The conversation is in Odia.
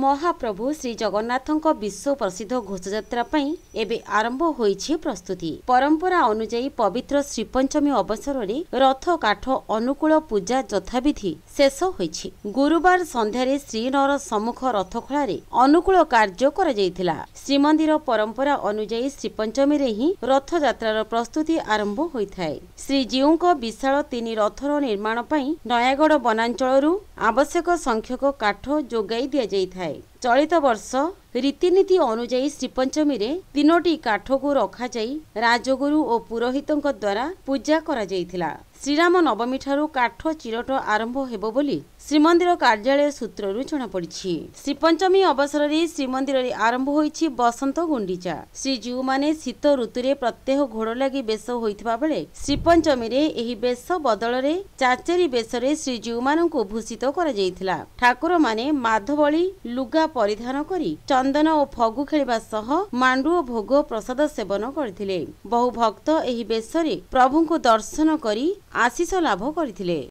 ମହାପ୍ରଭୁ ଶ୍ରୀଜଗନ୍ନାଥଙ୍କ ପ୍ରସିଦ୍ଧ ଘୋଷଯାତ୍ରା ପାଇଁ ଏବେ ଆରମ୍ଭ ହୋଇଛି ପ୍ରସ୍ତୁତି ପରମ୍ପରା ଅନୁଯାୟୀ ପବିତ୍ର ଶ୍ରୀପଞ୍ଚମୀ ଅବସରରେ ରଥ କାଠ ଅନୁକୂଳ ପୂଜା ଯଥାବିଧି ଶେଷ ହୋଇଛି ଗୁରୁବାର ସନ୍ଧ୍ୟାରେ ଶ୍ରୀନଗର ସମ୍ମୁଖ ରଥଖଳାରେ ଅନୁକୂଳ କାର୍ଯ୍ୟ କରାଯାଇଥିଲା ଶ୍ରୀମନ୍ଦିର ପରମ୍ପରା ଅନୁଯାୟୀ ଶ୍ରୀପଞ୍ଚମୀରେ ହିଁ ରଥଯାତ୍ରାର ପ୍ରସ୍ତୁତି ଆରମ୍ଭ ହୋଇଥାଏ ଶ୍ରୀଜୀଉଙ୍କ ବିଶାଳ ତିନି ରଥର ନିର୍ମାଣ ପାଇଁ ନୟାଗଡ଼ ବନାଞ୍ଚଳରୁ ଆବଶ୍ୟକ ସଂଖ୍ୟକ କାଠ ଯୋଗାଇ ଦିଆଯାଇଥାଏ Hey. ଚଳିତ ବର୍ଷ ରୀତିନୀତି ଅନୁଯାୟୀ ଶ୍ରୀପଞ୍ଚମୀରେ ତିନୋଟି କାଠକୁ ରଖାଯାଇ ରାଜଗୁରୁ ଓ ପୁରୋହିତଙ୍କ ଦ୍ୱାରା ପୂଜା କରାଯାଇଥିଲା ଶ୍ରୀରାମ ନବମୀଠାରୁ କାଠ ଚିରଟ ଆରମ୍ଭ ହେବ ବୋଲି ଶ୍ରୀମନ୍ଦିର କାର୍ଯ୍ୟାଳୟ ସୂତ୍ରରୁ ଜଣାପଡ଼ିଛି ଶ୍ରୀପଞ୍ଚମୀ ଅବସରରେ ଶ୍ରୀମନ୍ଦିରରେ ଆରମ୍ଭ ହୋଇଛି ବସନ୍ତ ଗୁଣ୍ଡିଚା ଶ୍ରୀଜୀଉମାନେ ଶୀତ ଋତୁରେ ପ୍ରତ୍ୟେକ ଘୋଡ଼ ଲାଗି ବେଶ ହୋଇଥିବା ବେଳେ ଶ୍ରୀପଞ୍ଚମୀରେ ଏହି ବେଶ ବଦଳରେ ଚାଚେରୀ ବେଶରେ ଶ୍ରୀଜୀଉମାନଙ୍କୁ ଭୂଷିତ କରାଯାଇଥିଲା ଠାକୁରମାନେ ମାଧବଳି ଲୁଗା ଲୁଗା ପରିଧାନ କରି ଚନ୍ଦନ ଓ ଫଗୁ ଖେଳିବା ସହ ମାଣ୍ଡୁ ଓ ଭୋଗ ପ୍ରସାଦ ସେବନ କରିଥିଲେ ବହୁ ଭକ୍ତ ଏହି ବେଶରେ ପ୍ରଭୁଙ୍କୁ ଦର୍ଶନ କରି ଆଶିଷ ଲାଭ କରିଥିଲେ